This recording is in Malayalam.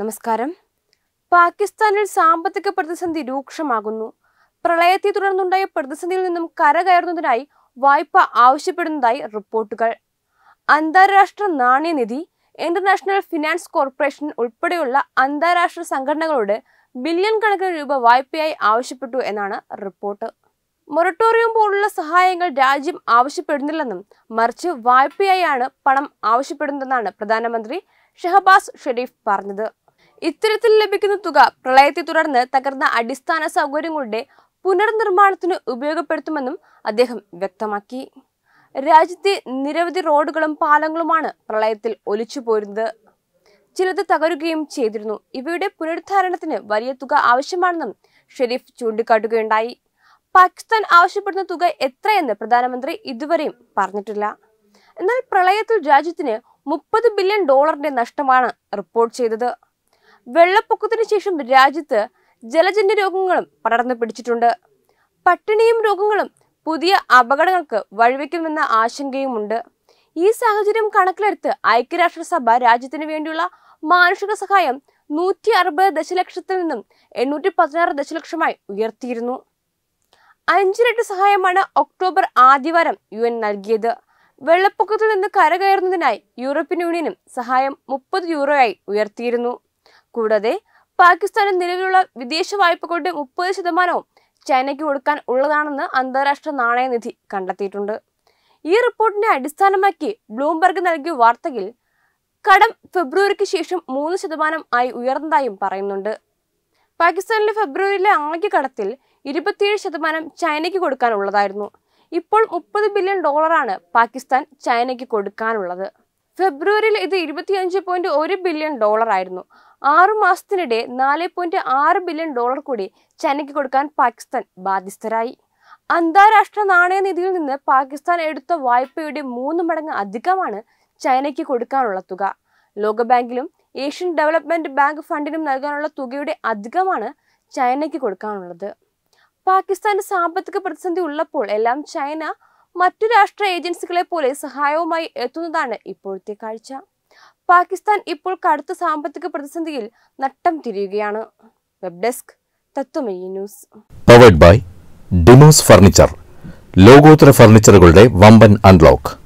നമസ്കാരം പാകിസ്ഥാനിൽ സാമ്പത്തിക പ്രതിസന്ധി രൂക്ഷമാകുന്നു പ്രളയത്തെ തുടർന്നുണ്ടായ പ്രതിസന്ധിയിൽ നിന്നും കരകയറുന്നതിനായി വായ്പ ആവശ്യപ്പെടുന്നതായി റിപ്പോർട്ടുകൾ അന്താരാഷ്ട്ര നാണയനിധി ഇന്റർനാഷണൽ ഫിനാൻസ് കോർപ്പറേഷൻ ഉൾപ്പെടെയുള്ള അന്താരാഷ്ട്ര സംഘടനകളോട് ബില്യൺ കണക്കിന് രൂപ വായ്പയായി ആവശ്യപ്പെട്ടു എന്നാണ് റിപ്പോർട്ട് മൊറട്ടോറിയം പോലുള്ള സഹായങ്ങൾ രാജ്യം ആവശ്യപ്പെടുന്നില്ലെന്നും മറിച്ച് വായ്പയായാണ് പണം ആവശ്യപ്പെടുന്നതെന്നാണ് പ്രധാനമന്ത്രി ഷഹബാസ് ഷെരീഫ് പറഞ്ഞത് ഇത്തരത്തിൽ ലഭിക്കുന്ന തുക പ്രളയത്തെ തുടർന്ന് തകർന്ന അടിസ്ഥാന സൗകര്യങ്ങളുടെ പുനർനിർമ്മാണത്തിന് ഉപയോഗപ്പെടുത്തുമെന്നും അദ്ദേഹം വ്യക്തമാക്കി രാജ്യത്തെ നിരവധി റോഡുകളും പാലങ്ങളുമാണ് പ്രളയത്തിൽ ഒലിച്ചു പോരുന്നത് ചിലത് തകരുകയും ചെയ്തിരുന്നു ഇവയുടെ പുനരുദ്ധാരണത്തിന് വലിയ തുക ആവശ്യമാണെന്നും ഷെരീഫ് ചൂണ്ടിക്കാട്ടുകയുണ്ടായി പാകിസ്ഥാൻ ആവശ്യപ്പെടുന്ന തുക എത്രയെന്ന് പ്രധാനമന്ത്രി ഇതുവരെയും പറഞ്ഞിട്ടില്ല എന്നാൽ പ്രളയത്തിൽ രാജ്യത്തിന് മുപ്പത് ബില്യൺ ഡോളറിന്റെ നഷ്ടമാണ് റിപ്പോർട്ട് ചെയ്തത് വെള്ളപ്പൊക്കത്തിന് ശേഷം രാജ്യത്ത് ജലജന്യ രോഗങ്ങളും പടർന്നു പിടിച്ചിട്ടുണ്ട് പട്ടിണിയും രോഗങ്ങളും പുതിയ അപകടങ്ങൾക്ക് വഴിവെക്കുമെന്ന ആശങ്കയുമുണ്ട് ഈ സാഹചര്യം കണക്കിലെടുത്ത് ഐക്യരാഷ്ട്രസഭ രാജ്യത്തിന് വേണ്ടിയുള്ള മാനുഷിക സഹായം നൂറ്റി അറുപത് ദശലക്ഷത്തിൽ നിന്നും എണ്ണൂറ്റി പതിനാറ് ദശലക്ഷമായി ഉയർത്തിയിരുന്നു അഞ്ചിരട്ട് സഹായമാണ് ഒക്ടോബർ ആദ്യവാരം യു എൻ നൽകിയത് വെള്ളപ്പൊക്കത്തിൽ നിന്ന് കരകയറുന്നതിനായി യൂറോപ്യൻ യൂണിയനും സഹായം മുപ്പത് യൂറോയായി ഉയർത്തിയിരുന്നു കൂടാതെ പാകിസ്ഥാന് നിലവിലുള്ള വിദേശ വായ്പകളുടെ മുപ്പത് ശതമാനവും ചൈനയ്ക്ക് കൊടുക്കാൻ ഉള്ളതാണെന്ന് അന്താരാഷ്ട്ര നാണയനിധി കണ്ടെത്തിയിട്ടുണ്ട് ഈ റിപ്പോർട്ടിനെ അടിസ്ഥാനമാക്കി ബ്ലൂംബർഗ് നൽകിയ വാർത്തയിൽ കടം ഫെബ്രുവരിക്ക് ശേഷം മൂന്ന് ശതമാനം ആയി ഉയർന്നതായും പറയുന്നുണ്ട് പാകിസ്ഥാനിലെ ഫെബ്രുവരിയിലെ ആകെ കടത്തിൽ ഇരുപത്തിയേഴ് ശതമാനം ചൈനയ്ക്ക് കൊടുക്കാനുള്ളതായിരുന്നു ഇപ്പോൾ മുപ്പത് ബില്യൺ ഡോളറാണ് പാകിസ്ഥാൻ ചൈനയ്ക്ക് കൊടുക്കാനുള്ളത് ഫെബ്രുവരിയിൽ ഇത് ഇരുപത്തിയഞ്ച് പോയിന്റ് ഒരു ബില്യൺ ഡോളർ ആയിരുന്നു ആറു മാസത്തിനിടെ നാല് പോയിന്റ് ആറ് ബില്യൺ ഡോളർ കൂടി ചൈനയ്ക്ക് കൊടുക്കാൻ പാകിസ്ഥാൻ ബാധ്യസ്ഥരായി അന്താരാഷ്ട്ര നാണയനിധിയിൽ നിന്ന് പാകിസ്ഥാൻ എടുത്ത വായ്പയുടെ മൂന്ന് മടങ്ങ് അധികമാണ് ചൈനയ്ക്ക് കൊടുക്കാനുള്ള തുക ലോകബാങ്കിലും ഏഷ്യൻ ഡെവലപ്മെന്റ് ബാങ്ക് ഫണ്ടിനും നൽകാനുള്ള തുകയുടെ അധികമാണ് ചൈനയ്ക്ക് കൊടുക്കാനുള്ളത് പാകിസ്ഥാന്റെ സാമ്പത്തിക പ്രതിസന്ധി ഉള്ളപ്പോൾ എല്ലാം ചൈന മറ്റു രാഷ്ട്ര ഏജൻസികളെ പോലെ സഹായവുമായി എത്തുന്നതാണ് ഇപ്പോഴത്തെ കാഴ്ച പാകിസ്ഥാൻ ഇപ്പോൾ കടുത്ത സാമ്പത്തിക പ്രതിസന്ധിയിൽ നട്ടം തിരിയുകയാണ് web desk Tatwamayi news powered by Demos furniture ലോകോത്തര ഫർണിച്ചറുകളുടെ വമ്പൻ അൺലോക്ക്